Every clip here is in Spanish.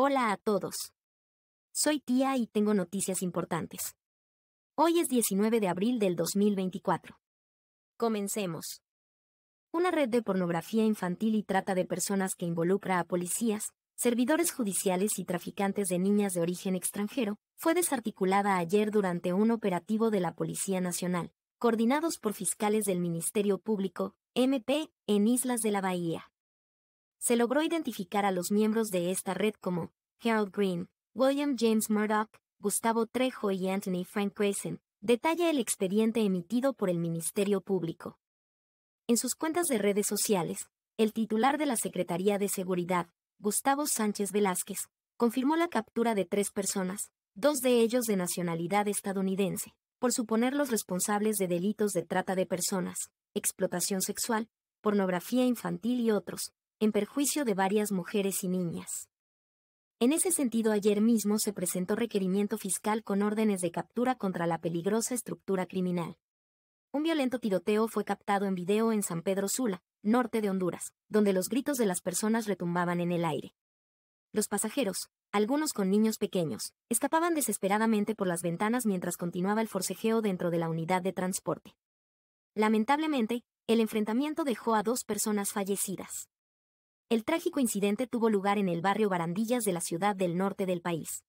Hola a todos. Soy tía y tengo noticias importantes. Hoy es 19 de abril del 2024. Comencemos. Una red de pornografía infantil y trata de personas que involucra a policías, servidores judiciales y traficantes de niñas de origen extranjero, fue desarticulada ayer durante un operativo de la Policía Nacional, coordinados por fiscales del Ministerio Público, MP, en Islas de la Bahía se logró identificar a los miembros de esta red como Harold Green, William James Murdoch, Gustavo Trejo y Anthony Frank Grayson, detalla el expediente emitido por el Ministerio Público. En sus cuentas de redes sociales, el titular de la Secretaría de Seguridad, Gustavo Sánchez Velázquez, confirmó la captura de tres personas, dos de ellos de nacionalidad estadounidense, por suponer los responsables de delitos de trata de personas, explotación sexual, pornografía infantil y otros, en perjuicio de varias mujeres y niñas. En ese sentido, ayer mismo se presentó requerimiento fiscal con órdenes de captura contra la peligrosa estructura criminal. Un violento tiroteo fue captado en video en San Pedro Sula, norte de Honduras, donde los gritos de las personas retumbaban en el aire. Los pasajeros, algunos con niños pequeños, escapaban desesperadamente por las ventanas mientras continuaba el forcejeo dentro de la unidad de transporte. Lamentablemente, el enfrentamiento dejó a dos personas fallecidas. El trágico incidente tuvo lugar en el barrio Barandillas de la ciudad del norte del país.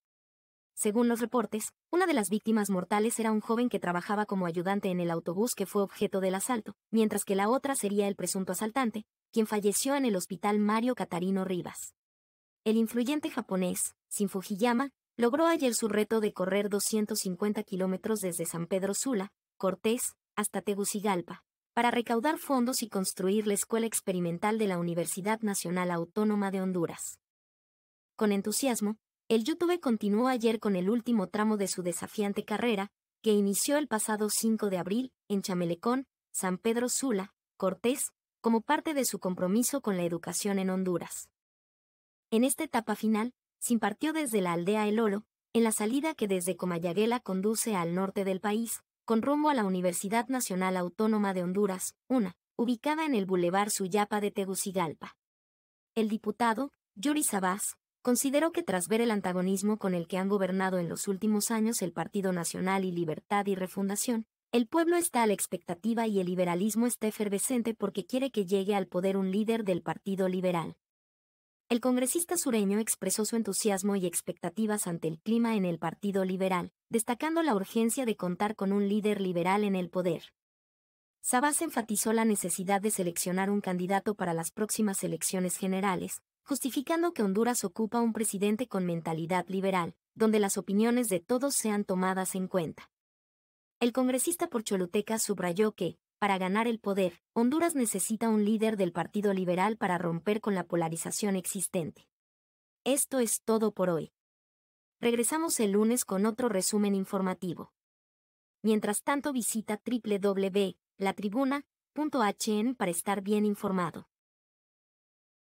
Según los reportes, una de las víctimas mortales era un joven que trabajaba como ayudante en el autobús que fue objeto del asalto, mientras que la otra sería el presunto asaltante, quien falleció en el hospital Mario Catarino Rivas. El influyente japonés, Sinfujiyama, Fujiyama, logró ayer su reto de correr 250 kilómetros desde San Pedro Sula, Cortés, hasta Tegucigalpa para recaudar fondos y construir la Escuela Experimental de la Universidad Nacional Autónoma de Honduras. Con entusiasmo, el YouTube continuó ayer con el último tramo de su desafiante carrera, que inició el pasado 5 de abril, en Chamelecón, San Pedro Sula, Cortés, como parte de su compromiso con la educación en Honduras. En esta etapa final, se impartió desde la aldea El Oro, en la salida que desde Comayaguela conduce al norte del país, con rumbo a la Universidad Nacional Autónoma de Honduras, una, ubicada en el Boulevard Suyapa de Tegucigalpa. El diputado, Yuri Sabás, consideró que tras ver el antagonismo con el que han gobernado en los últimos años el Partido Nacional y Libertad y Refundación, el pueblo está a la expectativa y el liberalismo está efervescente porque quiere que llegue al poder un líder del Partido Liberal. El congresista sureño expresó su entusiasmo y expectativas ante el clima en el Partido Liberal, destacando la urgencia de contar con un líder liberal en el poder. Sabas enfatizó la necesidad de seleccionar un candidato para las próximas elecciones generales, justificando que Honduras ocupa un presidente con mentalidad liberal, donde las opiniones de todos sean tomadas en cuenta. El congresista por Choluteca subrayó que, para ganar el poder, Honduras necesita un líder del Partido Liberal para romper con la polarización existente. Esto es todo por hoy. Regresamos el lunes con otro resumen informativo. Mientras tanto visita www.latribuna.hn para estar bien informado.